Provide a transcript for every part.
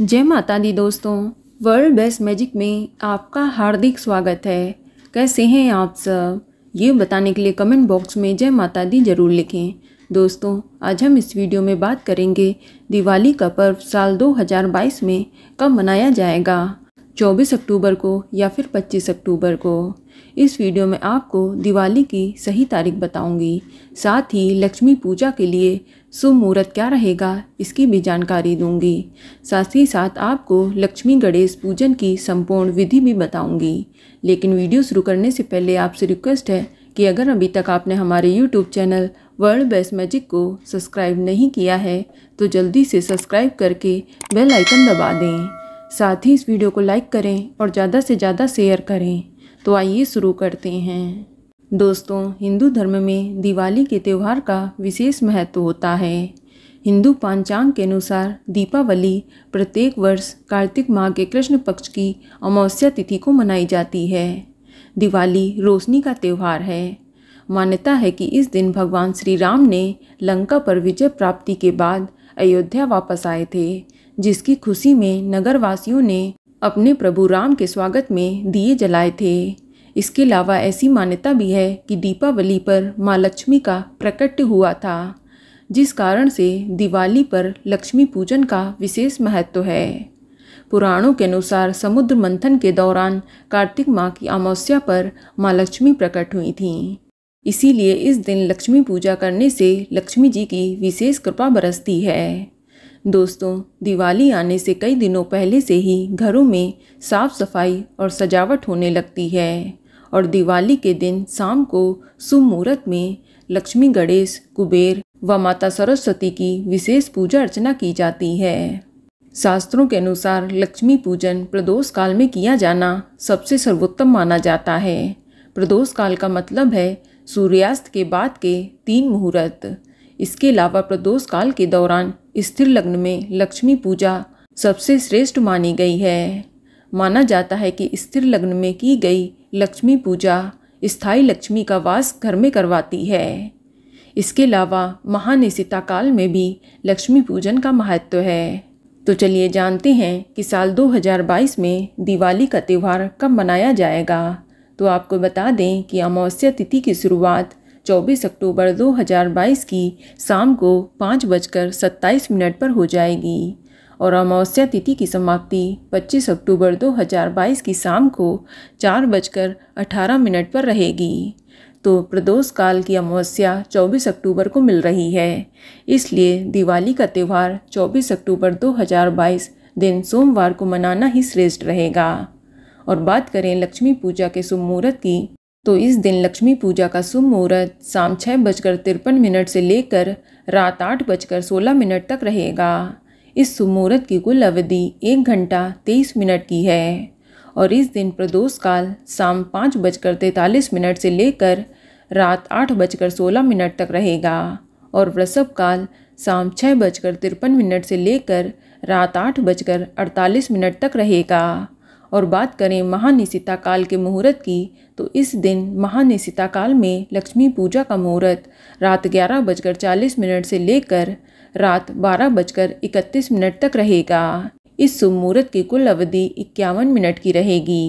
जय माता दी दोस्तों वर्ल्ड बेस्ट मैजिक में आपका हार्दिक स्वागत है कैसे हैं आप सब ये बताने के लिए कमेंट बॉक्स में जय माता दी ज़रूर लिखें दोस्तों आज हम इस वीडियो में बात करेंगे दिवाली का पर्व साल 2022 में कब मनाया जाएगा 24 अक्टूबर को या फिर 25 अक्टूबर को इस वीडियो में आपको दिवाली की सही तारीख बताऊंगी साथ ही लक्ष्मी पूजा के लिए शुभ मुहूर्त क्या रहेगा इसकी भी जानकारी दूंगी साथ ही साथ आपको लक्ष्मी गणेश पूजन की संपूर्ण विधि भी बताऊंगी लेकिन वीडियो शुरू करने से पहले आपसे रिक्वेस्ट है कि अगर अभी तक आपने हमारे YouTube channel World Best Magic को सब्सक्राइब नहीं किया है तो जल्दी से सब्सक्राइब करके बेल आइकन दबा दें साथ ही इस वीडियो को लाइक करें और ज़्यादा से ज़्यादा शेयर करें तो आइए शुरू करते हैं दोस्तों हिंदू धर्म में दिवाली के त्यौहार का विशेष महत्व होता है हिंदू पांचांग के अनुसार दीपावली प्रत्येक वर्ष कार्तिक माह के कृष्ण पक्ष की अमावस्या तिथि को मनाई जाती है दिवाली रोशनी का त्यौहार है मान्यता है कि इस दिन भगवान श्री राम ने लंका पर विजय प्राप्ति के बाद अयोध्या वापस आए थे जिसकी खुशी में नगरवासियों ने अपने प्रभु राम के स्वागत में दिए जलाए थे इसके अलावा ऐसी मान्यता भी है कि दीपावली पर माँ लक्ष्मी का प्रकट हुआ था जिस कारण से दिवाली पर लक्ष्मी पूजन का विशेष महत्व है पुराणों के अनुसार समुद्र मंथन के दौरान कार्तिक माह की अमावस्या पर माँ लक्ष्मी प्रकट हुई थीं इसीलिए इस दिन लक्ष्मी पूजा करने से लक्ष्मी जी की विशेष कृपा बरसती है दोस्तों दिवाली आने से कई दिनों पहले से ही घरों में साफ सफाई और सजावट होने लगती है और दिवाली के दिन शाम को मुहूर्त में लक्ष्मी गणेश कुबेर व माता सरस्वती की विशेष पूजा अर्चना की जाती है शास्त्रों के अनुसार लक्ष्मी पूजन प्रदोष काल में किया जाना सबसे सर्वोत्तम माना जाता है प्रदोष काल का मतलब है सूर्यास्त के बाद के तीन मुहूर्त इसके अलावा प्रदोष काल के दौरान स्थिर लग्न में लक्ष्मी पूजा सबसे श्रेष्ठ मानी गई है माना जाता है कि स्थिर लग्न में की गई लक्ष्मी पूजा स्थाई लक्ष्मी का वास घर में करवाती है इसके अलावा महानिशिता काल में भी लक्ष्मी पूजन का महत्व है तो चलिए जानते हैं कि साल 2022 में दिवाली का त्यौहार कब मनाया जाएगा तो आपको बता दें कि अमावस्या तिथि की शुरुआत 24 अक्टूबर 2022 की शाम को पाँच बजकर सत्ताईस मिनट पर हो जाएगी और अमावस्या तिथि की समाप्ति 25 अक्टूबर 2022 की शाम को चार बजकर अठारह मिनट पर रहेगी तो प्रदोष काल की अमावस्या 24 अक्टूबर को मिल रही है इसलिए दिवाली का त्यौहार 24 अक्टूबर 2022 दिन सोमवार को मनाना ही श्रेष्ठ रहेगा और बात करें लक्ष्मी पूजा के शुभ मुहूर्त की तो इस दिन लक्ष्मी पूजा का शुभ मुहूर्त शाम छः बजकर तिरपन मिनट से लेकर रात आठ बजकर सोलह मिनट तक रहेगा इस सुमूरत की कुल अवधि एक घंटा तेईस मिनट की है और इस दिन प्रदोष काल शाम पाँच बजकर तैंतालीस मिनट से लेकर रात आठ बजकर सोलह मिनट तक रहेगा और वृषभ काल शाम छः बजकर तिरपन मिनट से लेकर रात आठ बजकर अड़तालीस मिनट तक रहेगा और बात करें महानिशिता काल के मुहूर्त की तो इस दिन महानिशिता काल में लक्ष्मी पूजा का मुहूर्त रात ग्यारह बजकर चालीस मिनट से लेकर रात बारह बजकर इकतीस मिनट तक रहेगा इस शुभ मुहूर्त की कुल अवधि इक्यावन मिनट की रहेगी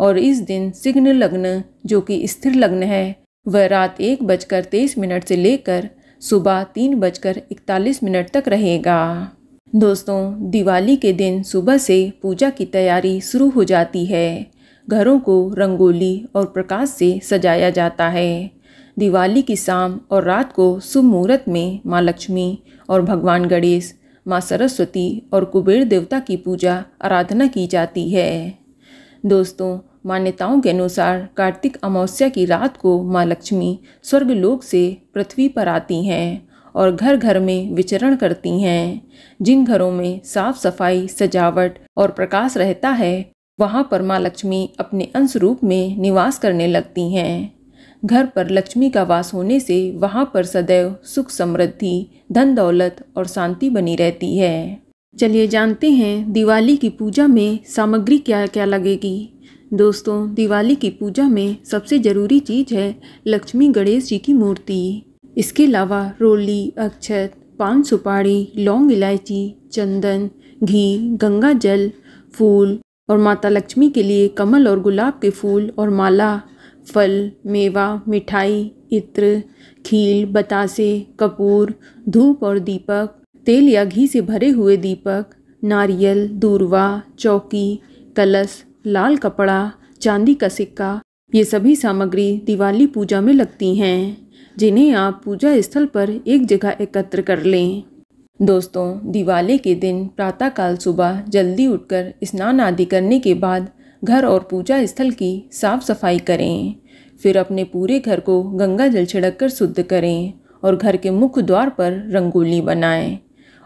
और इस दिन सिग्न लग्न जो कि स्थिर लग्न है वह रात एक बजकर तेईस मिनट से लेकर सुबह तीन बजकर इकतालीस मिनट तक रहेगा दोस्तों दिवाली के दिन सुबह से पूजा की तैयारी शुरू हो जाती है घरों को रंगोली और प्रकाश से सजाया जाता है दिवाली की शाम और रात को शुभ मुहूर्त में माँ लक्ष्मी और भगवान गणेश माँ सरस्वती और कुबेर देवता की पूजा आराधना की जाती है दोस्तों मान्यताओं के अनुसार कार्तिक अमावस्या की रात को माँ लक्ष्मी स्वर्गलोक से पृथ्वी पर आती हैं और घर घर में विचरण करती हैं जिन घरों में साफ सफाई सजावट और प्रकाश रहता है वहाँ पर माँ लक्ष्मी अपने अंश रूप में निवास करने लगती हैं घर पर लक्ष्मी का वास होने से वहाँ पर सदैव सुख समृद्धि धन दौलत और शांति बनी रहती है चलिए जानते हैं दिवाली की पूजा में सामग्री क्या क्या लगेगी दोस्तों दिवाली की पूजा में सबसे ज़रूरी चीज़ है लक्ष्मी गणेश जी की मूर्ति इसके अलावा रोली अक्षत पान सुपारी लौंग इलायची चंदन घी गंगा जल फूल और माता लक्ष्मी के लिए कमल और गुलाब के फूल और माला फल मेवा मिठाई इत्र खील बतासे कपूर धूप और दीपक तेल या घी से भरे हुए दीपक नारियल दूरवा चौकी कलश लाल कपड़ा चांदी का सिक्का ये सभी सामग्री दिवाली पूजा में लगती हैं जिन्हें आप पूजा स्थल पर एक जगह एकत्र कर लें दोस्तों दिवाली के दिन प्रातःकाल सुबह जल्दी उठकर स्नान आदि करने के बाद घर और पूजा स्थल की साफ सफाई करें फिर अपने पूरे घर को गंगा जल छिड़क कर शुद्ध करें और घर के मुख्य द्वार पर रंगोली बनाएं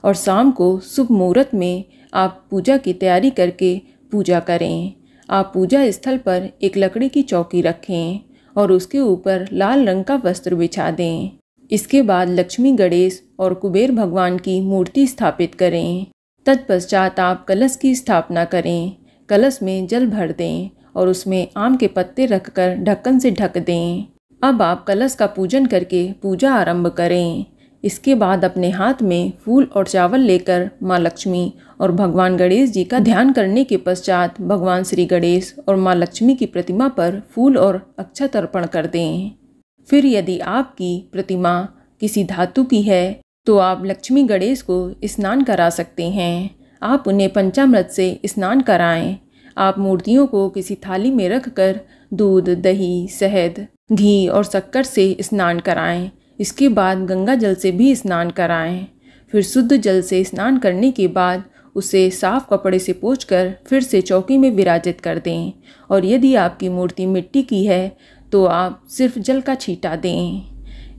और शाम को शुभ मुहूर्त में आप पूजा की तैयारी करके पूजा करें आप पूजा स्थल पर एक लकड़ी की चौकी रखें और उसके ऊपर लाल रंग का वस्त्र बिछा दें इसके बाद लक्ष्मी गणेश और कुबेर भगवान की मूर्ति स्थापित करें तत्पश्चात आप कलश की स्थापना करें कलश में जल भर दें और उसमें आम के पत्ते रखकर ढक्कन से ढक दें अब आप कलश का पूजन करके पूजा आरंभ करें इसके बाद अपने हाथ में फूल और चावल लेकर माँ लक्ष्मी और भगवान गणेश जी का ध्यान करने के पश्चात भगवान श्री गणेश और माँ लक्ष्मी की प्रतिमा पर फूल और अक्षत अर्पण कर दें फिर यदि आपकी प्रतिमा किसी धातु की है तो आप लक्ष्मी गणेश को स्नान करा सकते हैं आप उन्हें पंचामृत से स्नान कराएं आप मूर्तियों को किसी थाली में रख कर दूध दही शहद घी और शक्कर से स्नान कराएं इसके बाद गंगा जल से भी स्नान कराएं फिर शुद्ध जल से स्नान करने के बाद उसे साफ कपड़े से कर फिर से चौकी में विराजित कर दें और यदि आपकी मूर्ति मिट्टी की है तो आप सिर्फ जल का छीटा दें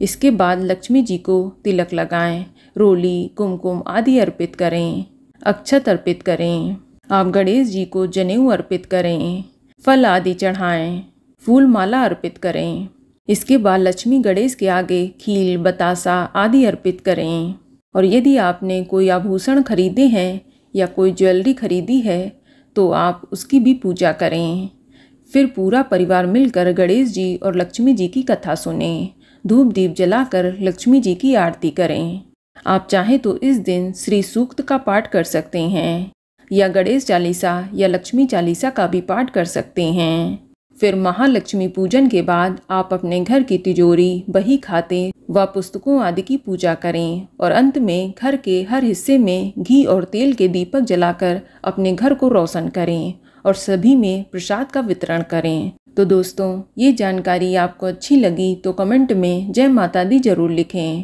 इसके बाद लक्ष्मी जी को तिलक लगाएं, रोली कुमकुम आदि अर्पित करें अक्षत अर्पित करें आप गणेश जी को जनेऊ अर्पित करें फल आदि चढ़ाएं फूल माला अर्पित करें इसके बाद लक्ष्मी गणेश के आगे खील बतासा आदि अर्पित करें और यदि आपने कोई आभूषण खरीदे हैं या कोई ज्वेलरी खरीदी है तो आप उसकी भी पूजा करें फिर पूरा परिवार मिलकर गणेश जी और लक्ष्मी जी की कथा सुनें धूप दीप जलाकर लक्ष्मी जी की आरती करें आप चाहें तो इस दिन श्री सूक्त का पाठ कर सकते हैं या गणेश चालीसा या लक्ष्मी चालीसा का भी पाठ कर सकते हैं फिर महालक्ष्मी पूजन के बाद आप अपने घर की तिजोरी बही खाते व पुस्तकों आदि की पूजा करें और अंत में घर के हर हिस्से में घी और तेल के दीपक जलाकर अपने घर को रोशन करें और सभी में प्रसाद का वितरण करें तो दोस्तों ये जानकारी आपको अच्छी लगी तो कमेंट में जय माता दी जरूर लिखें